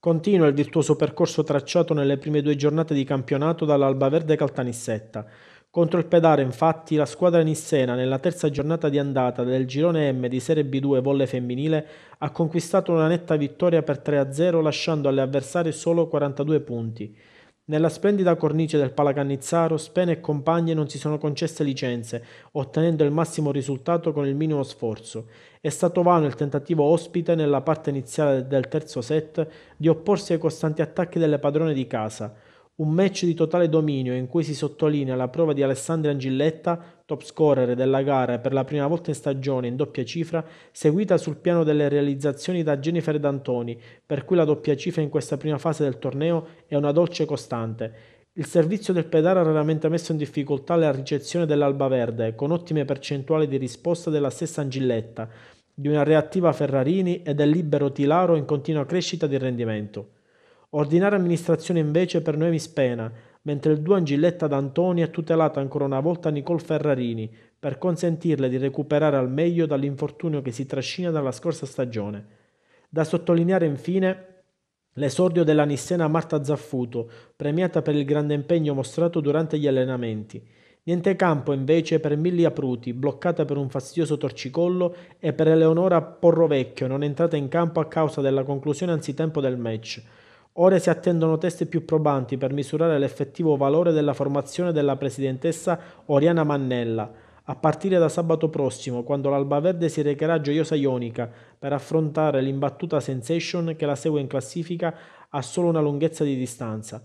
Continua il virtuoso percorso tracciato nelle prime due giornate di campionato dall'Albaverde Caltanissetta. Contro il Pedare, infatti, la squadra nissena nella terza giornata di andata del girone M di Serie B2 volle femminile ha conquistato una netta vittoria per 3-0 lasciando alle avversarie solo 42 punti. Nella splendida cornice del Palacannizzaro, Spena e compagne non si sono concesse licenze, ottenendo il massimo risultato con il minimo sforzo. È stato vano il tentativo ospite nella parte iniziale del terzo set di opporsi ai costanti attacchi delle padrone di casa. Un match di totale dominio in cui si sottolinea la prova di Alessandria Angilletta, top scorer della gara per la prima volta in stagione in doppia cifra, seguita sul piano delle realizzazioni da Jennifer D'Antoni, per cui la doppia cifra in questa prima fase del torneo è una dolce costante. Il servizio del pedale ha raramente messo in difficoltà la ricezione dell'Alba Verde, con ottime percentuali di risposta della stessa Angilletta, di una reattiva Ferrarini e del libero Tilaro in continua crescita di rendimento. Ordinare amministrazione invece per Noemi Spena, mentre il Duan Angilletta d'Antoni ha tutelato ancora una volta Nicole Ferrarini per consentirle di recuperare al meglio dall'infortunio che si trascina dalla scorsa stagione. Da sottolineare infine l'esordio della Nissena Marta Zaffuto, premiata per il grande impegno mostrato durante gli allenamenti. Niente campo invece per Millia Pruti, bloccata per un fastidioso torcicollo, e per Eleonora Porrovecchio, non entrata in campo a causa della conclusione anzitempo del match. Ora si attendono test più probanti per misurare l'effettivo valore della formazione della presidentessa Oriana Mannella, a partire da sabato prossimo, quando l'Alba Verde si recherà a gioiosa Ionica per affrontare l'imbattuta Sensation che la segue in classifica a solo una lunghezza di distanza.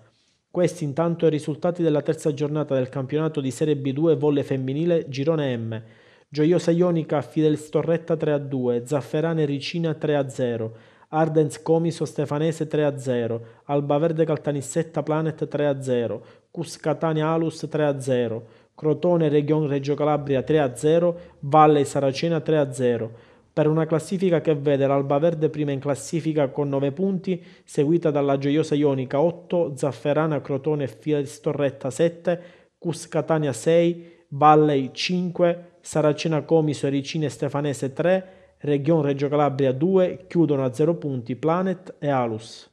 Questi intanto i risultati della terza giornata del campionato di Serie B2 volle femminile Girone M. Gioiosa Ionica Fidel Storretta 3-2, Zafferane Ricina 3-0, Ardens Comiso Stefanese 3-0, Albaverde Caltanissetta Planet 3-0, Cuscatania Alus 3-0, Crotone Region Reggio Calabria 3-0, Valle Saracena 3-0 per una classifica che vede l'Albaverde prima in classifica con 9 punti, seguita dalla Gioiosa Ionica 8, Zafferana, Crotone e Fiestorretta 7, Cuscatania 6, Valley 5, Saracena Comiso, Ericine e Stefanese 3, Region Reggio Calabria 2 chiudono a 0 punti Planet e Alus.